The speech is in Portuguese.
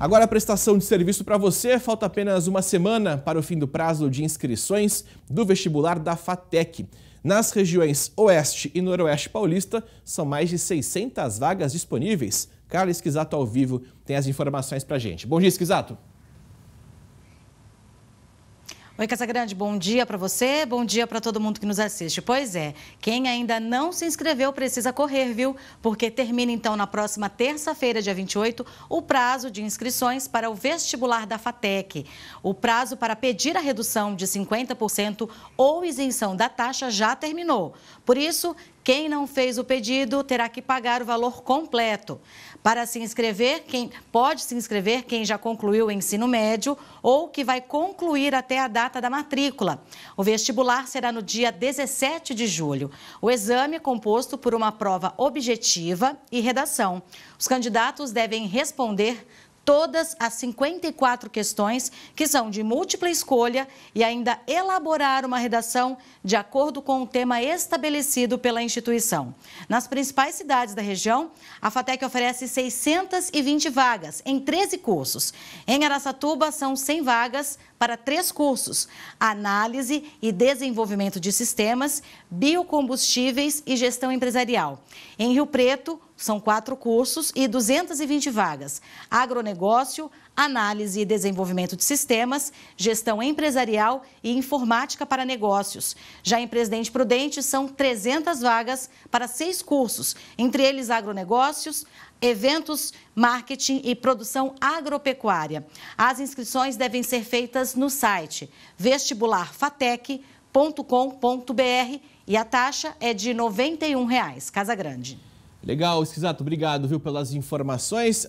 Agora a prestação de serviço para você. Falta apenas uma semana para o fim do prazo de inscrições do vestibular da FATEC. Nas regiões Oeste e Noroeste Paulista, são mais de 600 vagas disponíveis. Carlos Esquisato ao vivo tem as informações para gente. Bom dia, Esquisato. Oi, Casa Grande, bom dia para você, bom dia para todo mundo que nos assiste. Pois é, quem ainda não se inscreveu precisa correr, viu? Porque termina então na próxima terça-feira, dia 28, o prazo de inscrições para o vestibular da FATEC. O prazo para pedir a redução de 50% ou isenção da taxa já terminou. Por isso, quem não fez o pedido terá que pagar o valor completo. Para se inscrever, quem pode se inscrever quem já concluiu o ensino médio ou que vai concluir até a data da matrícula. O vestibular será no dia 17 de julho. O exame é composto por uma prova objetiva e redação. Os candidatos devem responder todas as 54 questões que são de múltipla escolha e ainda elaborar uma redação de acordo com o tema estabelecido pela instituição. Nas principais cidades da região, a FATEC oferece 620 vagas em 13 cursos. Em Araçatuba são 100 vagas, para três cursos: Análise e Desenvolvimento de Sistemas, Biocombustíveis e Gestão Empresarial. Em Rio Preto, são quatro cursos e 220 vagas: Agronegócio, Análise e Desenvolvimento de Sistemas, Gestão Empresarial e Informática para Negócios. Já em Presidente Prudente, são 300 vagas para seis cursos, entre eles Agronegócios, Eventos, Marketing e Produção Agropecuária. As inscrições devem ser feitas no site vestibularfatec.com.br e a taxa é de R$ 91,00. Casa Grande. Legal, Esquisato, obrigado viu, pelas informações.